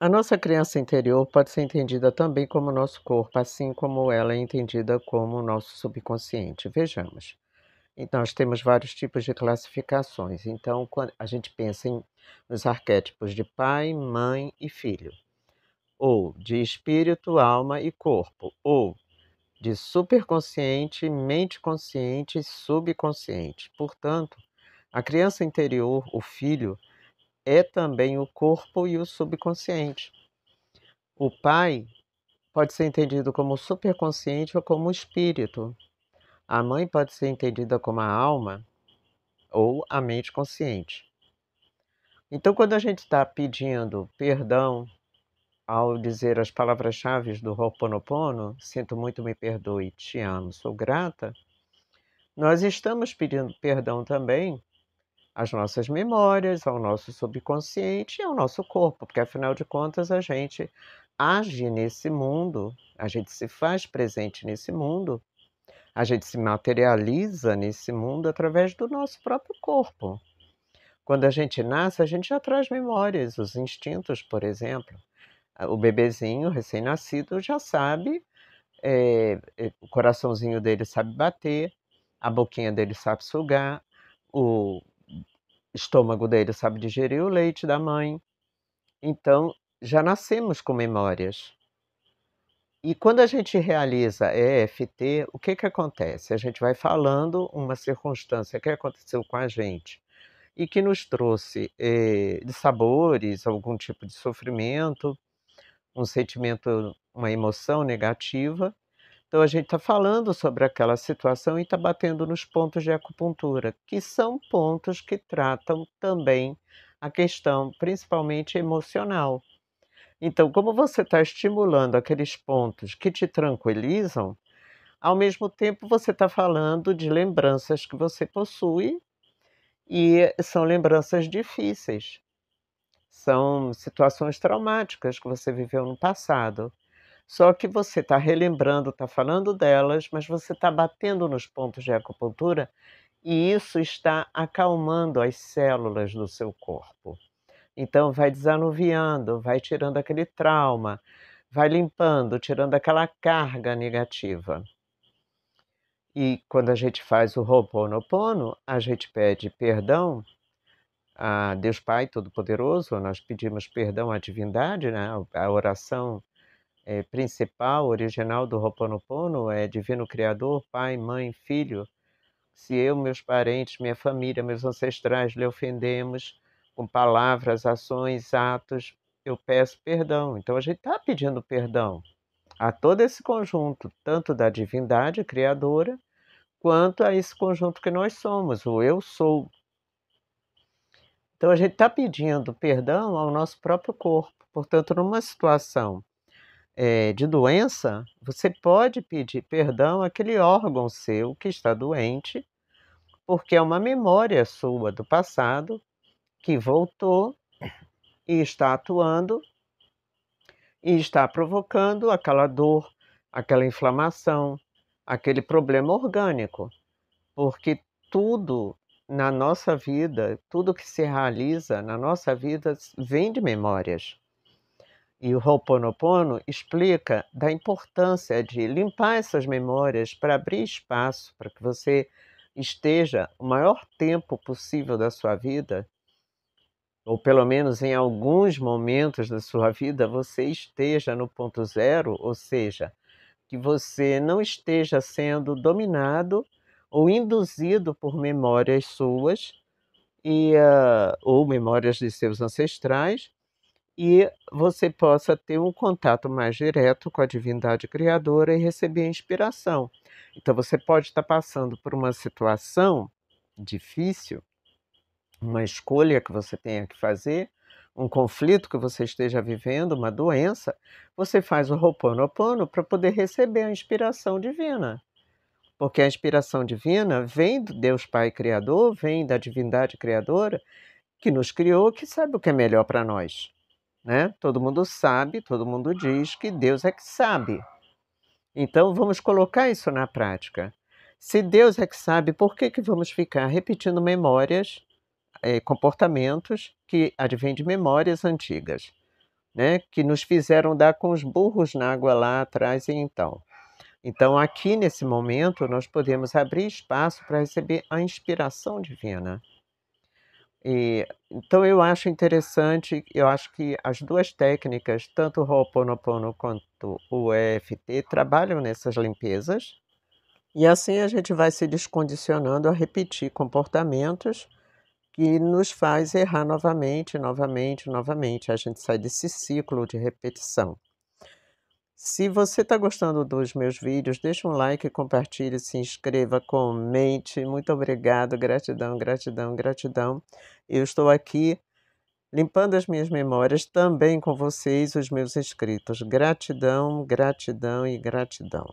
A nossa criança interior pode ser entendida também como nosso corpo, assim como ela é entendida como nosso subconsciente. Vejamos. Então, nós temos vários tipos de classificações. Então, quando a gente pensa em, nos arquétipos de pai, mãe e filho, ou de espírito, alma e corpo, ou de superconsciente, mente consciente e subconsciente. Portanto, a criança interior, o filho, é também o corpo e o subconsciente. O pai pode ser entendido como superconsciente ou como espírito. A mãe pode ser entendida como a alma ou a mente consciente. Então, quando a gente está pedindo perdão ao dizer as palavras-chave do Ho'oponopono, sinto muito, me perdoe, te amo, sou grata, nós estamos pedindo perdão também as nossas memórias, ao nosso subconsciente e ao nosso corpo, porque afinal de contas a gente age nesse mundo, a gente se faz presente nesse mundo, a gente se materializa nesse mundo através do nosso próprio corpo. Quando a gente nasce, a gente já traz memórias, os instintos, por exemplo. Ah, o bebezinho recém-nascido já sabe, é, o coraçãozinho dele sabe bater, a boquinha dele sabe sugar, o estômago dele sabe digerir o leite da mãe. Então, já nascemos com memórias. E quando a gente realiza EFT, o que, que acontece? A gente vai falando uma circunstância que aconteceu com a gente e que nos trouxe eh, de sabores, algum tipo de sofrimento, um sentimento, uma emoção negativa, então a gente está falando sobre aquela situação e está batendo nos pontos de acupuntura, que são pontos que tratam também a questão, principalmente emocional. Então, como você está estimulando aqueles pontos que te tranquilizam, ao mesmo tempo você está falando de lembranças que você possui e são lembranças difíceis, são situações traumáticas que você viveu no passado. Só que você está relembrando, está falando delas, mas você está batendo nos pontos de acupuntura e isso está acalmando as células do seu corpo. Então, vai desanuviando, vai tirando aquele trauma, vai limpando, tirando aquela carga negativa. E quando a gente faz o Ho'oponopono, a gente pede perdão a Deus Pai Todo-Poderoso, nós pedimos perdão à divindade, né? a oração é, principal, original do Roponopono é Divino Criador, Pai, Mãe, Filho. Se eu, meus parentes, minha família, meus ancestrais lhe ofendemos com palavras, ações, atos, eu peço perdão. Então a gente está pedindo perdão a todo esse conjunto, tanto da divindade criadora, quanto a esse conjunto que nós somos, o eu sou. Então a gente está pedindo perdão ao nosso próprio corpo. Portanto, numa situação é, de doença, você pode pedir perdão àquele órgão seu que está doente, porque é uma memória sua do passado que voltou e está atuando e está provocando aquela dor, aquela inflamação, aquele problema orgânico. Porque tudo na nossa vida, tudo que se realiza na nossa vida vem de memórias. E o Ho'oponopono explica da importância de limpar essas memórias para abrir espaço para que você esteja o maior tempo possível da sua vida, ou pelo menos em alguns momentos da sua vida, você esteja no ponto zero, ou seja, que você não esteja sendo dominado ou induzido por memórias suas e, uh, ou memórias de seus ancestrais e você possa ter um contato mais direto com a divindade criadora e receber inspiração. Então você pode estar passando por uma situação difícil, uma escolha que você tenha que fazer, um conflito que você esteja vivendo, uma doença, você faz o Ho'oponopono para poder receber a inspiração divina. Porque a inspiração divina vem do Deus Pai Criador, vem da divindade criadora que nos criou, que sabe o que é melhor para nós. Né? Todo mundo sabe, todo mundo diz que Deus é que sabe. Então vamos colocar isso na prática. Se Deus é que sabe, por que, que vamos ficar repetindo memórias, eh, comportamentos que advêm de memórias antigas, né? que nos fizeram dar com os burros na água lá atrás e então? Então, aqui nesse momento, nós podemos abrir espaço para receber a inspiração divina. E, então eu acho interessante, eu acho que as duas técnicas, tanto o Ho'oponopono quanto o EFT, trabalham nessas limpezas. E assim a gente vai se descondicionando a repetir comportamentos que nos faz errar novamente, novamente, novamente. A gente sai desse ciclo de repetição. Se você está gostando dos meus vídeos, deixa um like, compartilhe, se inscreva, comente. Muito obrigado, gratidão, gratidão, gratidão. Eu estou aqui limpando as minhas memórias também com vocês, os meus inscritos. Gratidão, gratidão e gratidão.